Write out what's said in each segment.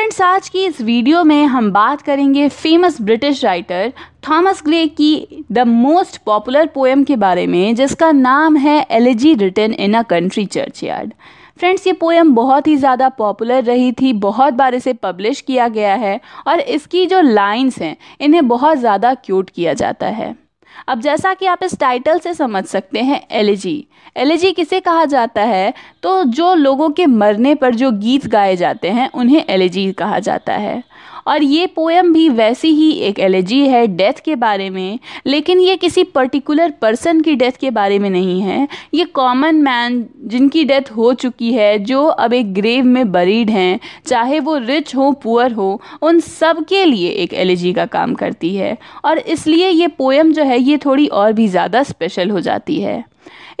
Friends आज की इस वीडियो में हम बात करेंगे famous British writer Thomas Gray की द मोस्ट पॉपुलर पोएम के बारे में जिसका नाम है elegy written in a country churchyard friends ये पोएम बहुत ही ज़्यादा पॉपुलर रही थी बहुत बार इसे पब्लिश किया गया है और इसकी जो लाइंस हैं इन्हें बहुत ज़्यादा क्यूट किया जाता है अब जैसा कि आप इस टाइटल से समझ सकते हैं एलिजी एलिजी किसे कहा जाता है तो जो लोगों के मरने पर जो गीत गाए जाते हैं उन्हें एलिजी कहा जाता है और ये पोएम भी वैसी ही एक एलर्जी है डेथ के बारे में लेकिन ये किसी पर्टिकुलर पर्सन की डेथ के बारे में नहीं है ये कॉमन मैन जिनकी डेथ हो चुकी है जो अब एक ग्रेव में बरीड हैं चाहे वो रिच हो पुअर हो उन सब के लिए एक एलर्जी का काम करती है और इसलिए ये पोएम जो है ये थोड़ी और भी ज़्यादा स्पेशल हो जाती है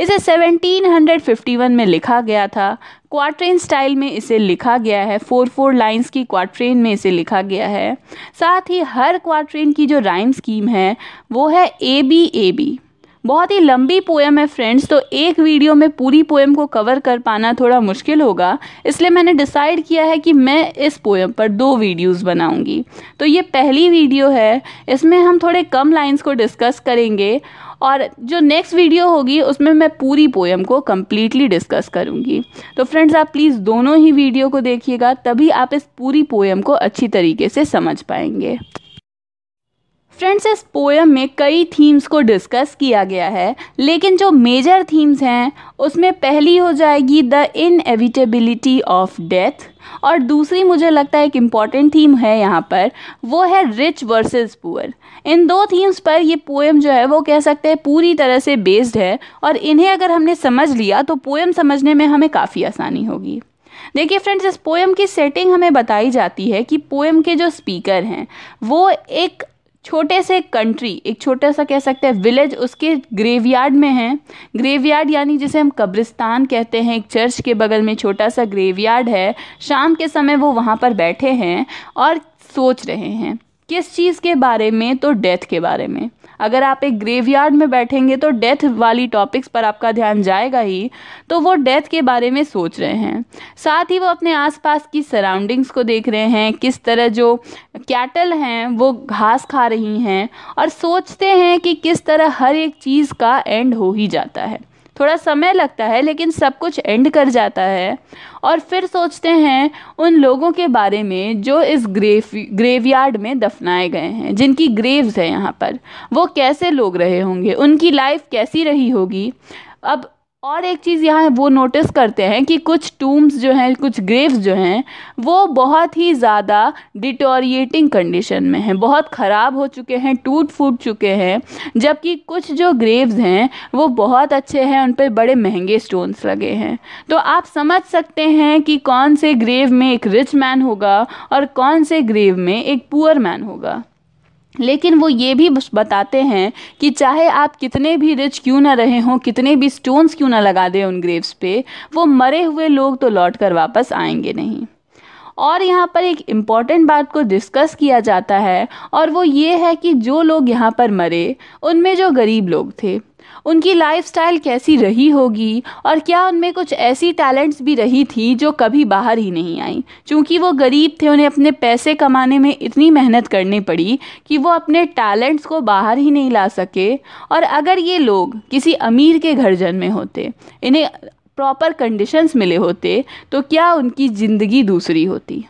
इसे 1751 में लिखा गया था क्वार्ट्रेन स्टाइल में इसे लिखा गया है फोर फोर लाइंस की क्वार्ट्रेन में इसे लिखा गया है साथ ही हर क्वार्ट्रेन की जो राइम स्कीम है वो है ए बी ए बी बहुत ही लंबी पोएम है फ्रेंड्स तो एक वीडियो में पूरी पोएम को कवर कर पाना थोड़ा मुश्किल होगा इसलिए मैंने डिसाइड किया है कि मैं इस पोएम पर दो वीडियोस बनाऊंगी तो ये पहली वीडियो है इसमें हम थोड़े कम लाइंस को डिस्कस करेंगे और जो नेक्स्ट वीडियो होगी उसमें मैं पूरी पोएम को कम्प्लीटली डिस्कस करूँगी तो फ्रेंड्स आप प्लीज़ दोनों ही वीडियो को देखिएगा तभी आप इस पूरी पोएम को अच्छी तरीके से समझ पाएंगे फ्रेंड्स इस पोएम में कई थीम्स को डिस्कस किया गया है लेकिन जो मेजर थीम्स हैं उसमें पहली हो जाएगी द इनएविटेबिलिटी ऑफ डेथ और दूसरी मुझे लगता है एक इम्पॉर्टेंट थीम है यहाँ पर वो है रिच वर्सेस पुअर इन दो थीम्स पर ये पोएम जो है वो कह सकते हैं पूरी तरह से बेस्ड है और इन्हें अगर हमने समझ लिया तो पोएम समझने में हमें काफ़ी आसानी होगी देखिए फ्रेंड्स इस पोएम की सेटिंग हमें बताई जाती है कि पोएम के जो स्पीकर हैं वो एक छोटे से कंट्री एक छोटा सा कह सकते हैं विलेज उसके ग्रेवयार्ड में है ग्रेवयार्ड यानी जिसे हम कब्रिस्तान कहते हैं एक चर्च के बगल में छोटा सा ग्रेवयार्ड है शाम के समय वो वहाँ पर बैठे हैं और सोच रहे हैं किस चीज़ के बारे में तो डेथ के बारे में अगर आप एक ग्रेवयार्ड में बैठेंगे तो डेथ वाली टॉपिक्स पर आपका ध्यान जाएगा ही तो वो डेथ के बारे में सोच रहे हैं साथ ही वो अपने आसपास की सराउंडिंग्स को देख रहे हैं किस तरह जो कैटल हैं वो घास खा रही हैं और सोचते हैं कि किस तरह हर एक चीज़ का एंड हो ही जाता है थोड़ा समय लगता है लेकिन सब कुछ एंड कर जाता है और फिर सोचते हैं उन लोगों के बारे में जो इस ग्रेव ग्रेवयार्ड में दफनाए गए हैं जिनकी ग्रेव्स हैं यहाँ पर वो कैसे लोग रहे होंगे उनकी लाइफ कैसी रही होगी अब और एक चीज़ यहाँ वो नोटिस करते हैं कि कुछ टूम्स जो हैं कुछ ग्रेव्स जो हैं वो बहुत ही ज़्यादा डिटोरिएटिंग कंडीशन में हैं बहुत ख़राब हो चुके हैं टूट फूट चुके हैं जबकि कुछ जो ग्रेव्स हैं वो बहुत अच्छे हैं उन पर बड़े महंगे स्टोन्स लगे हैं तो आप समझ सकते हैं कि कौन से ग्रेव में एक रिच मैन होगा और कौन से ग्रेव में एक पुअर मैन होगा लेकिन वो ये भी बताते हैं कि चाहे आप कितने भी रिच क्यों ना रहे हों कितने भी स्टोन्स क्यों ना लगा दें उन ग्रेव्स पे वो मरे हुए लोग तो लौट कर वापस आएंगे नहीं और यहाँ पर एक इम्पॉर्टेंट बात को डिस्कस किया जाता है और वो ये है कि जो लोग यहाँ पर मरे उनमें जो गरीब लोग थे उनकी लाइफस्टाइल कैसी रही होगी और क्या उनमें कुछ ऐसी टैलेंट्स भी रही थी जो कभी बाहर ही नहीं आई क्योंकि वो गरीब थे उन्हें अपने पैसे कमाने में इतनी मेहनत करनी पड़ी कि वो अपने टैलेंट्स को बाहर ही नहीं ला सके और अगर ये लोग किसी अमीर के घर जन्मे होते इन्हें प्रॉपर कंडीशंस मिले होते तो क्या उनकी ज़िंदगी दूसरी होती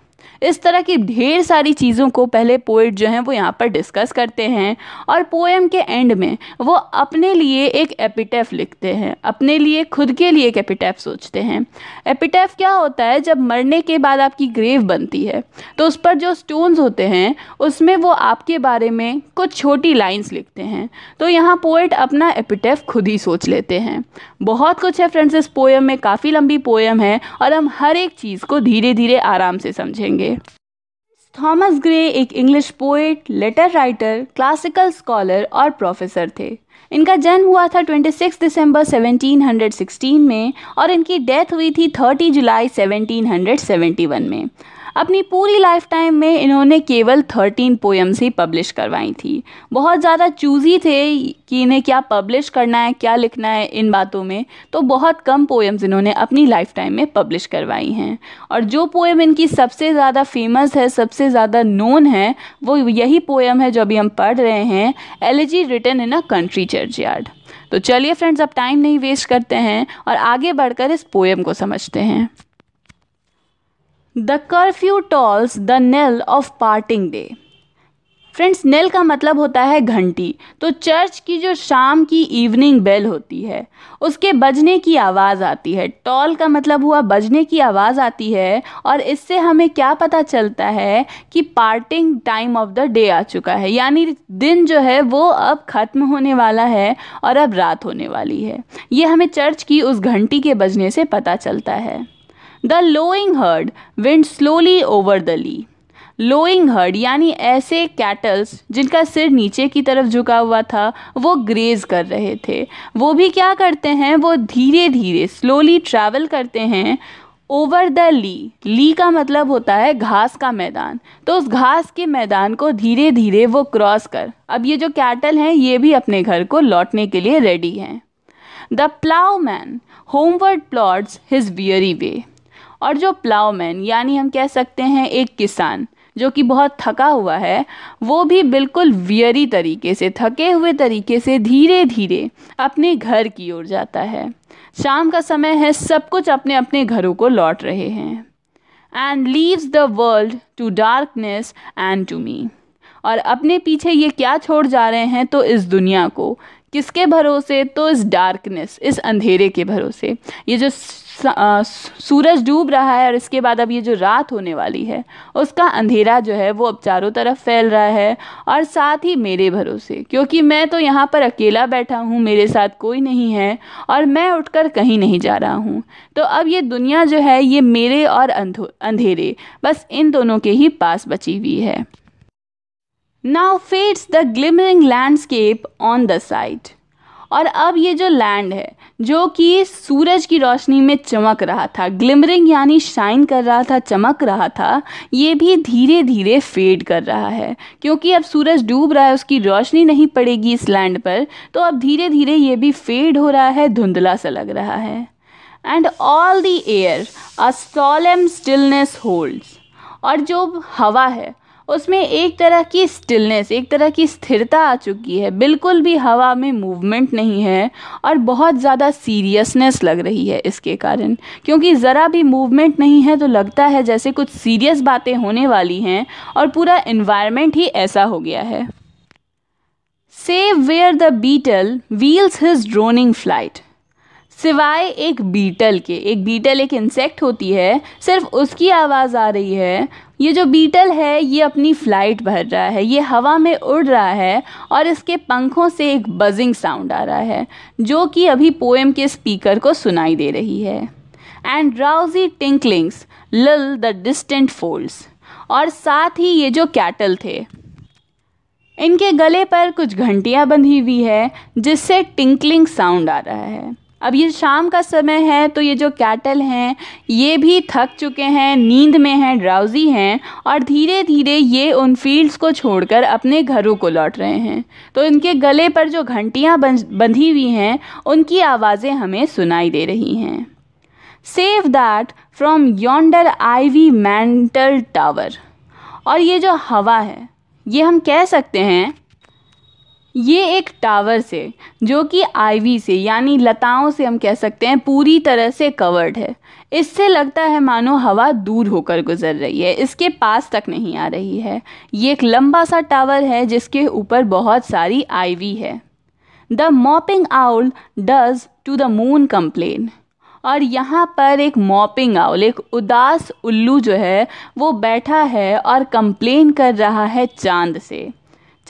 इस तरह की ढेर सारी चीज़ों को पहले पोइट जो हैं वो यहाँ पर डिस्कस करते हैं और पोएम के एंड में वो अपने लिए एक एपिटेफ लिखते हैं अपने लिए खुद के लिए एक एपिटैफ सोचते हैं एपिटैफ क्या होता है जब मरने के बाद आपकी ग्रेव बनती है तो उस पर जो स्टोन्स होते हैं उसमें वो आपके बारे में कुछ छोटी लाइन्स लिखते हैं तो यहाँ पोइट अपना एपिटैफ खुद ही सोच लेते हैं बहुत कुछ है फ्रेंड्स इस पोएम में काफ़ी लंबी पोएम है और हम हर एक चीज़ को धीरे धीरे आराम से समझेंगे ग्रे थॉमस ग्रे एक English poet letter writer classical scholar और प्रोफेसर थे इनका जन्म हुआ था 26 दिसंबर 1716 में और इनकी डेथ हुई थी 30 जुलाई 1771 में अपनी पूरी लाइफ टाइम में इन्होंने केवल थर्टीन पोएम्स ही पब्लिश करवाई थी बहुत ज़्यादा चूजी थे कि इन्हें क्या पब्लिश करना है क्या लिखना है इन बातों में तो बहुत कम पोएम्स इन्होंने अपनी लाइफ टाइम में पब्लिश करवाई हैं और जो पोएम इनकी सबसे ज़्यादा फेमस है सबसे ज़्यादा नोन है वो यही पोएम है जो अभी हम पढ़ रहे हैं elegy written in a country churchyard तो चलिए फ्रेंड्स अब टाइम नहीं वेस्ट करते हैं और आगे बढ़कर इस पोएम को समझते हैं the curfew tolls the knell of parting day friends knell का मतलब होता है घंटी तो चर्च की जो शाम की इवनिंग बेल होती है उसके बजने की आवाज़ आती है टॉल का मतलब हुआ बजने की आवाज़ आती है और इससे हमें क्या पता चलता है कि parting time of the day आ चुका है यानी दिन जो है वो अब ख़त्म होने वाला है और अब रात होने वाली है ये हमें चर्च की उस घंटी के बजने से पता चलता है the lowing herd wind slowly over the lea lowing herd यानी ऐसे कैटल्स जिनका सिर नीचे की तरफ झुका हुआ था वो ग्रेज कर रहे थे वो भी क्या करते हैं वो धीरे धीरे स्लोली ट्रैवल करते हैं ओवर द ली ली का मतलब होता है घास का मैदान तो उस घास के मैदान को धीरे धीरे वो क्रॉस कर अब ये जो कैटल हैं ये भी अपने घर को लौटने के लिए रेडी हैं the ploughman homeward plods his weary way और जो प्लावमैन यानी हम कह सकते हैं एक किसान जो कि बहुत थका हुआ है वो भी बिल्कुल वियरी तरीके से थके हुए तरीके से धीरे धीरे अपने घर की ओर जाता है शाम का समय है सब कुछ अपने अपने घरों को लौट रहे हैं and leaves the world to darkness and to me और अपने पीछे ये क्या छोड़ जा रहे हैं तो इस दुनिया को किसके भरोसे तो इस डार्कनेस इस अंधेरे के भरोसे ये जो सूरज डूब रहा है और इसके बाद अब ये जो रात होने वाली है उसका अंधेरा जो है वो अब चारों तरफ फैल रहा है और साथ ही मेरे भरोसे क्योंकि मैं तो यहाँ पर अकेला बैठा हूँ मेरे साथ कोई नहीं है और मैं उठकर कहीं नहीं जा रहा हूँ तो अब ये दुनिया जो है ये मेरे और अंधेरे बस इन दोनों के ही पास बची हुई है now fades the glimmering landscape on the sight और अब ये जो लैंड है जो कि सूरज की रोशनी में चमक रहा था ग्लिमरिंग यानी शाइन कर रहा था चमक रहा था ये भी धीरे धीरे फेड कर रहा है क्योंकि अब सूरज डूब रहा है उसकी रोशनी नहीं पड़ेगी इस लैंड पर तो अब धीरे धीरे ये भी फेड हो रहा है धुंधला सा लग रहा है and all the air a solemn stillness holds और जो हवा है उसमें एक तरह की स्टिलनेस एक तरह की स्थिरता आ चुकी है बिल्कुल भी हवा में मूवमेंट नहीं है और बहुत ज़्यादा सीरियसनेस लग रही है इसके कारण क्योंकि ज़रा भी मूवमेंट नहीं है तो लगता है जैसे कुछ सीरियस बातें होने वाली हैं और पूरा इन्वायरमेंट ही ऐसा हो गया है save where the beetle wheels his droning flight सिवाय एक बीटल के एक बीटल एक इंसेक्ट होती है सिर्फ उसकी आवाज़ आ रही है ये जो बीटल है ये अपनी फ़्लाइट भर रहा है ये हवा में उड़ रहा है और इसके पंखों से एक बजिंग साउंड आ रहा है जो कि अभी पोएम के स्पीकर को सुनाई दे रही है एंड ड्राउजी टिंकलिंग्स लल द डिस्टेंट फोल्ड्स और साथ ही ये जो कैटल थे इनके गले पर कुछ घंटियाँ बंधी हुई है जिससे टिंकलिंग साउंड आ रहा है अब ये शाम का समय है तो ये जो कैटल हैं ये भी थक चुके हैं नींद में हैं ड्राउजी हैं और धीरे धीरे ये उन फील्ड्स को छोड़कर अपने घरों को लौट रहे हैं तो इनके गले पर जो घंटियाँ बंधी हुई हैं उनकी आवाज़ें हमें सुनाई दे रही हैं save that from yonder ivy mantled tower और ये जो हवा है ये हम कह सकते हैं ये एक टावर से जो कि आईवी से यानी लताओं से हम कह सकते हैं पूरी तरह से कवर्ड है इससे लगता है मानो हवा दूर होकर गुजर रही है इसके पास तक नहीं आ रही है ये एक लंबा सा टावर है जिसके ऊपर बहुत सारी आईवी है the moping owl does to the moon complain और यहाँ पर एक मॉपिंग आउल एक उदास उल्लू जो है वो बैठा है और कंप्लेन कर रहा है चांद से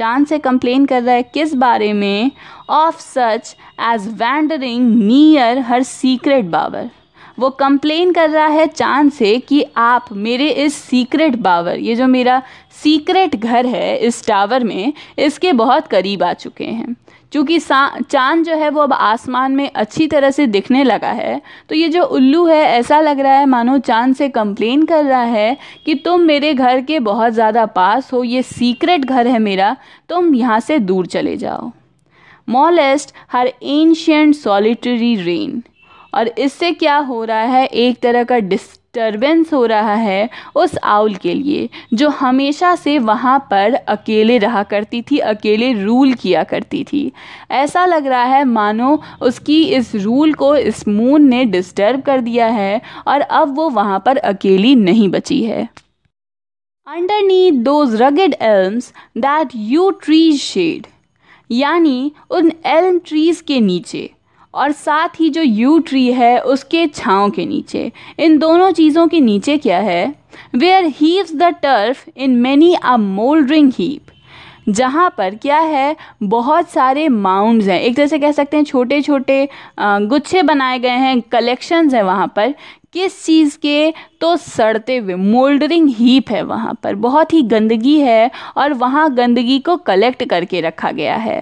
चांद से कंप्लेन कर रहा है किस बारे में of such as wandering near her secret bower वो कंप्लेन कर रहा है चांद से कि आप मेरे इस सीक्रेट बावर ये जो मेरा सीक्रेट घर है इस टावर में इसके बहुत करीब आ चुके हैं चूँकि चांद जो है वो अब आसमान में अच्छी तरह से दिखने लगा है तो ये जो उल्लू है ऐसा लग रहा है मानो चांद से कंप्लेन कर रहा है कि तुम मेरे घर के बहुत ज़्यादा पास हो ये सीक्रेट घर है मेरा तुम यहाँ से दूर चले जाओ molest her ancient solitary reign और इससे क्या हो रहा है एक तरह का डिस डिस्टर्बेंस हो रहा है उस आउल के लिए जो हमेशा से वहाँ पर अकेले रहा करती थी अकेले रूल किया करती थी ऐसा लग रहा है मानो उसकी इस रूल को इस मून ने डिस्टर्ब कर दिया है और अब वो वहाँ पर अकेली नहीं बची है underneath those rugged elms that yew tree's shade यानी उन एल्म ट्रीज़ के नीचे और साथ ही जो यू ट्री है उसके छाँव के नीचे इन दोनों चीज़ों के नीचे क्या है where heaves the turf in many a mouldering heap जहाँ पर क्या है बहुत सारे माउंड्स हैं एक तरह से कह सकते हैं छोटे छोटे गुच्छे बनाए गए हैं कलेक्शंस हैं वहाँ पर किस चीज़ के तो सड़ते हुए मोल्डरिंग हीप है वहाँ पर बहुत ही गंदगी है और वहाँ गंदगी को कलेक्ट करके रखा गया है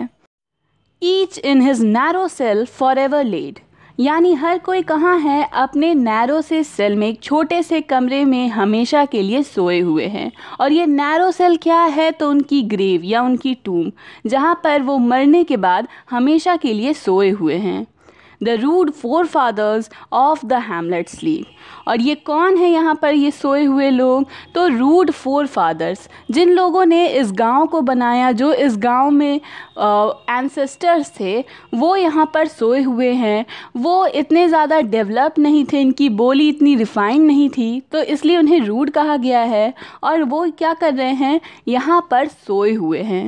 each in his narrow cell for ever laid यानी हर कोई कहाँ है अपने नैरो से सेल में एक छोटे से कमरे में हमेशा के लिए सोए हुए हैं और ये नैरो सेल क्या है तो उनकी ग्रेव या उनकी टूम जहाँ पर वो मरने के बाद हमेशा के लिए सोए हुए हैं the rude forefathers of the hamlet sleep और ये कौन है यहाँ पर ये सोए हुए लोग तो रूड फोर फादर्स जिन लोगों ने इस गांव को बनाया जो इस गांव में एंसेस्टर्स थे वो यहाँ पर सोए हुए हैं वो इतने ज़्यादा डेवलप नहीं थे इनकी बोली इतनी रिफाइंड नहीं थी तो इसलिए उन्हें रूड कहा गया है और वो क्या कर रहे हैं यहाँ पर सोए हुए हैं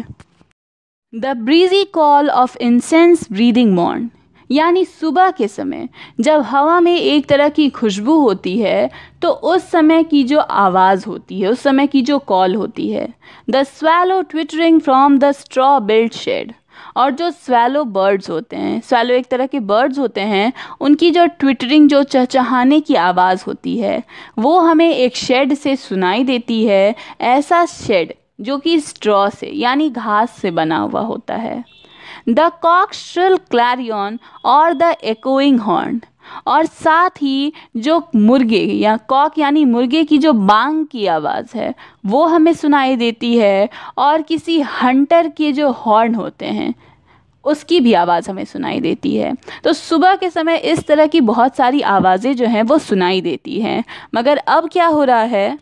the breezy call of incense breathing morn. यानी सुबह के समय जब हवा में एक तरह की खुशबू होती है तो उस समय की जो आवाज़ होती है उस समय की जो कॉल होती है the swallow twittering from the straw built shed और जो स्वैलो बर्ड्स होते हैं स्वैलो एक तरह के बर्ड्स होते हैं उनकी जो ट्विटरिंग जो चहचहाने की आवाज़ होती है वो हमें एक शेड से सुनाई देती है ऐसा शेड जो कि स्ट्रॉ से यानी घास से बना हुआ होता है द कॉक श्रिल क्लैरियन और द एकोइंग हॉर्न और साथ ही जो मुर्गे या कॉक यानी मुर्गे की जो बांग की आवाज़ है वो हमें सुनाई देती है और किसी हंटर के जो हॉर्न होते हैं उसकी भी आवाज़ हमें सुनाई देती है तो सुबह के समय इस तरह की बहुत सारी आवाज़ें जो हैं वो सुनाई देती हैं मगर अब क्या हो रहा है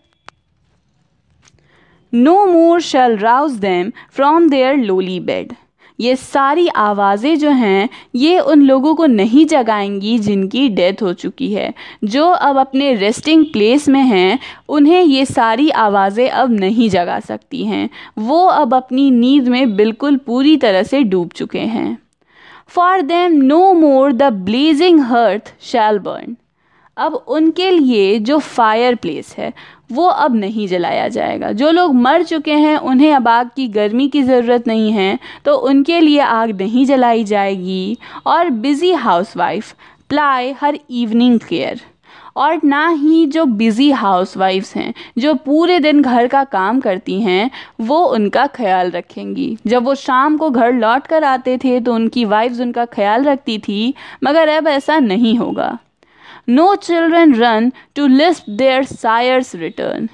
no more shall rouse them from their lowly bed ये सारी आवाज़ें जो हैं ये उन लोगों को नहीं जगाएंगी जिनकी डेथ हो चुकी है जो अब अपने रेस्टिंग प्लेस में हैं उन्हें ये सारी आवाज़ें अब नहीं जगा सकती हैं वो अब अपनी नींद में बिल्कुल पूरी तरह से डूब चुके हैं for them no more the blazing hearth shall burn अब उनके लिए जो फायर प्लेस है वो अब नहीं जलाया जाएगा जो लोग मर चुके हैं उन्हें अब आग की गर्मी की ज़रूरत नहीं है तो उनके लिए आग नहीं जलाई जाएगी और busy housewife ply her evening care और ना ही जो बिज़ी हाउसवाइफ्स हैं जो पूरे दिन घर का काम करती हैं वो उनका ख्याल रखेंगी जब वो शाम को घर लौट कर आते थे तो उनकी वाइफ्स उनका ख्याल रखती थी मगर अब ऐसा नहीं होगा no children run to lisp their sire's return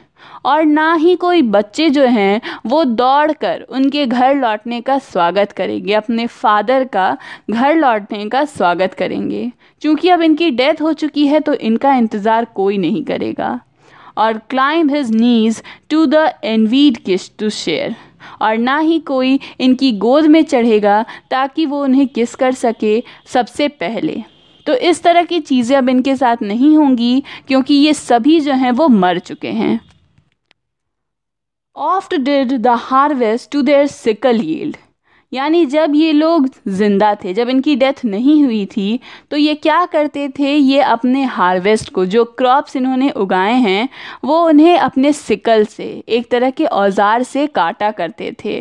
और ना ही कोई बच्चे जो हैं वो दौड़ कर उनके घर लौटने का स्वागत करेंगे अपने फादर का घर लौटने का स्वागत करेंगे क्योंकि अब इनकी डेथ हो चुकी है तो इनका इंतज़ार कोई नहीं करेगा और climb his knees to the envied kiss to share और ना ही कोई इनकी गोद में चढ़ेगा ताकि वो उन्हें किस कर सके सबसे पहले तो इस तरह की चीज़ें अब इनके साथ नहीं होंगी क्योंकि ये सभी जो हैं वो मर चुके हैं oft did the harvest to their sickle yield यानी जब ये लोग ज़िंदा थे जब इनकी डेथ नहीं हुई थी तो ये क्या करते थे ये अपने हार्वेस्ट को जो क्रॉप्स इन्होंने उगाए हैं वो उन्हें अपने सिकल से एक तरह के औजार से काटा करते थे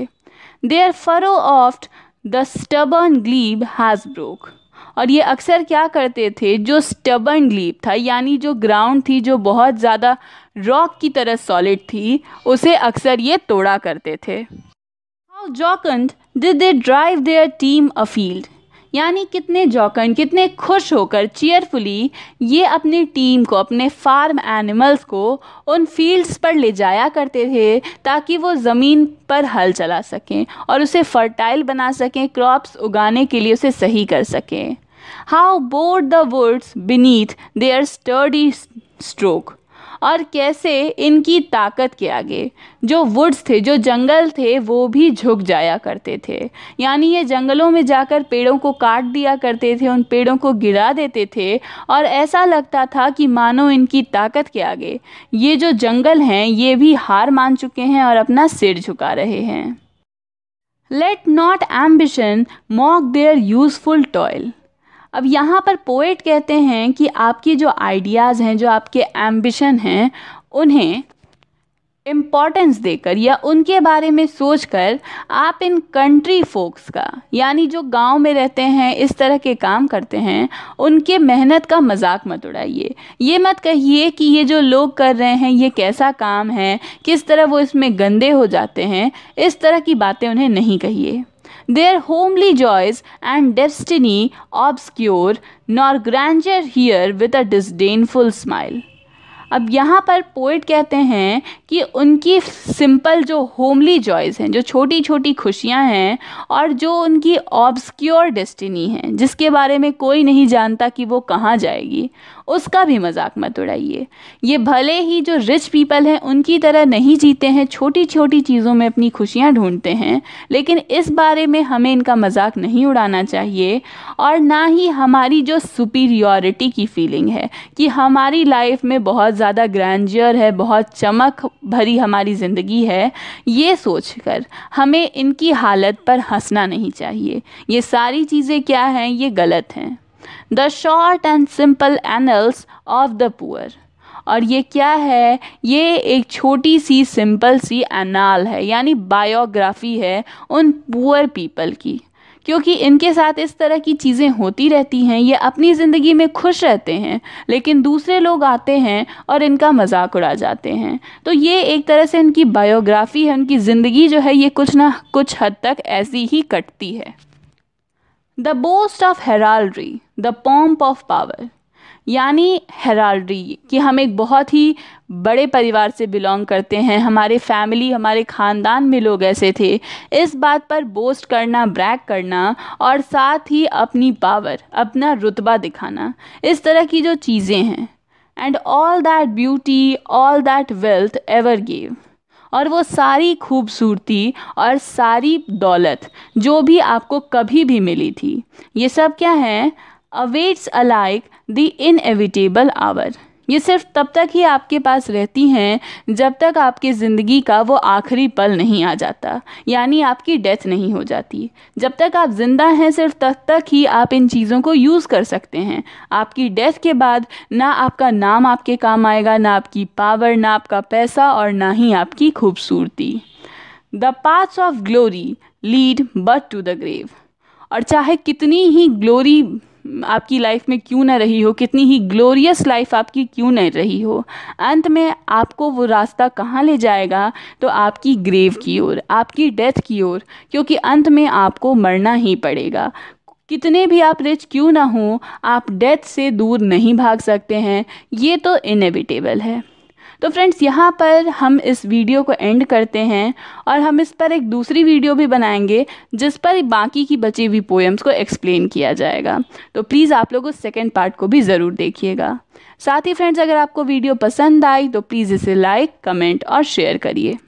their furrow oft the stubborn glebe has broke और ये अक्सर क्या करते थे जो स्टबन लीप था यानी जो ग्राउंड थी जो बहुत ज़्यादा रॉक की तरह सॉलिड थी उसे अक्सर ये तोड़ा करते थे how jocund did they drive their team afield यानी कितने जौकन कितने खुश होकर चेयरफुली ये अपनी टीम को अपने फार्म एनिमल्स को उन फील्ड्स पर ले जाया करते थे ताकि वो ज़मीन पर हल चला सकें और उसे फर्टाइल बना सकें क्रॉप्स उगाने के लिए उसे सही कर सकें how bowed the woods beneath their sturdy stroke और कैसे इनकी ताकत के आगे जो वुड्स थे जो जंगल थे वो भी झुक जाया करते थे यानी ये जंगलों में जाकर पेड़ों को काट दिया करते थे उन पेड़ों को गिरा देते थे और ऐसा लगता था कि मानो इनकी ताकत के आगे ये जो जंगल हैं ये भी हार मान चुके हैं और अपना सिर झुका रहे हैं let not ambition mock their useful toil अब यहाँ पर पोइट कहते हैं कि आपकी जो आइडियाज़ हैं जो आपके एम्बिशन हैं उन्हें इम्पॉर्टेंस देकर या उनके बारे में सोचकर आप इन कंट्री फोक्स का यानी जो गांव में रहते हैं इस तरह के काम करते हैं उनके मेहनत का मजाक मत उड़ाइए ये मत कहिए कि ये जो लोग कर रहे हैं ये कैसा काम है किस तरह वो इसमें गंदे हो जाते हैं इस तरह की बातें उन्हें नहीं कहिए their homely joys and destiny obscure, nor grandeur here with a disdainful smile. अब यहाँ पर पोइट कहते हैं कि उनकी सिंपल जो होमली जॉयज़ हैं जो छोटी छोटी खुशियाँ हैं और जो उनकी ऑब्सक्योर डेस्टिनी है जिसके बारे में कोई नहीं जानता कि वो कहाँ जाएगी उसका भी मजाक मत उड़ाइए ये भले ही जो रिच पीपल हैं उनकी तरह नहीं जीते हैं छोटी छोटी चीज़ों में अपनी खुशियाँ ढूंढते हैं लेकिन इस बारे में हमें इनका मजाक नहीं उड़ाना चाहिए और ना ही हमारी जो सुपीरियॉरिटी की फीलिंग है कि हमारी लाइफ में बहुत ज़्यादा ग्रैंडियर है बहुत चमक भरी हमारी ज़िंदगी है ये सोचकर हमें इनकी हालत पर हंसना नहीं चाहिए ये सारी चीज़ें क्या हैं ये गलत हैं the short and simple annals of the poor और ये क्या है ये एक छोटी सी सिंपल सी एनाल है यानी बायोग्राफी है उन पुअर पीपल की क्योंकि इनके साथ इस तरह की चीज़ें होती रहती हैं ये अपनी ज़िंदगी में खुश रहते हैं लेकिन दूसरे लोग आते हैं और इनका मजाक उड़ा जाते हैं तो ये एक तरह से इनकी बायोग्राफी है उनकी ज़िंदगी जो है ये कुछ ना कुछ हद तक ऐसी ही कटती है the boast of heraldry the pomp of power यानी हेराल्ड्री कि हम एक बहुत ही बड़े परिवार से बिलोंग करते हैं हमारे फैमिली हमारे ख़ानदान में लोग ऐसे थे इस बात पर बोस्ट करना ब्रैक करना और साथ ही अपनी पावर अपना रुतबा दिखाना इस तरह की जो चीज़ें हैं and all that beauty all that wealth ever gave और वो सारी खूबसूरती और सारी दौलत जो भी आपको कभी भी मिली थी ये सब क्या है awaits alike the inevitable hour ये सिर्फ तब तक ही आपके पास रहती हैं जब तक आपकी ज़िंदगी का वो आखिरी पल नहीं आ जाता यानी आपकी डेथ नहीं हो जाती जब तक आप ज़िंदा हैं सिर्फ तब तक, तक ही आप इन चीज़ों को यूज़ कर सकते हैं आपकी डेथ के बाद ना आपका नाम आपके काम आएगा ना आपकी पावर ना आपका पैसा और ना ही आपकी खूबसूरती the paths of glory lead but to the grave और चाहे कितनी ही ग्लोरी आपकी लाइफ में क्यों ना रही हो कितनी ही ग्लोरियस लाइफ आपकी क्यों ना रही हो अंत में आपको वो रास्ता कहाँ ले जाएगा तो आपकी ग्रेव की ओर आपकी डेथ की ओर क्योंकि अंत में आपको मरना ही पड़ेगा कितने भी आप रिच क्यों ना हों आप डेथ से दूर नहीं भाग सकते हैं ये तो इनएविटेबल है तो फ्रेंड्स यहाँ पर हम इस वीडियो को एंड करते हैं और हम इस पर एक दूसरी वीडियो भी बनाएंगे जिस पर बाकी की बची हुई पोएम्स को एक्सप्लेन किया जाएगा तो प्लीज़ आप लोग उस सेकेंड पार्ट को भी ज़रूर देखिएगा साथ ही फ्रेंड्स अगर आपको वीडियो पसंद आई तो प्लीज़ इसे लाइक कमेंट और शेयर करिए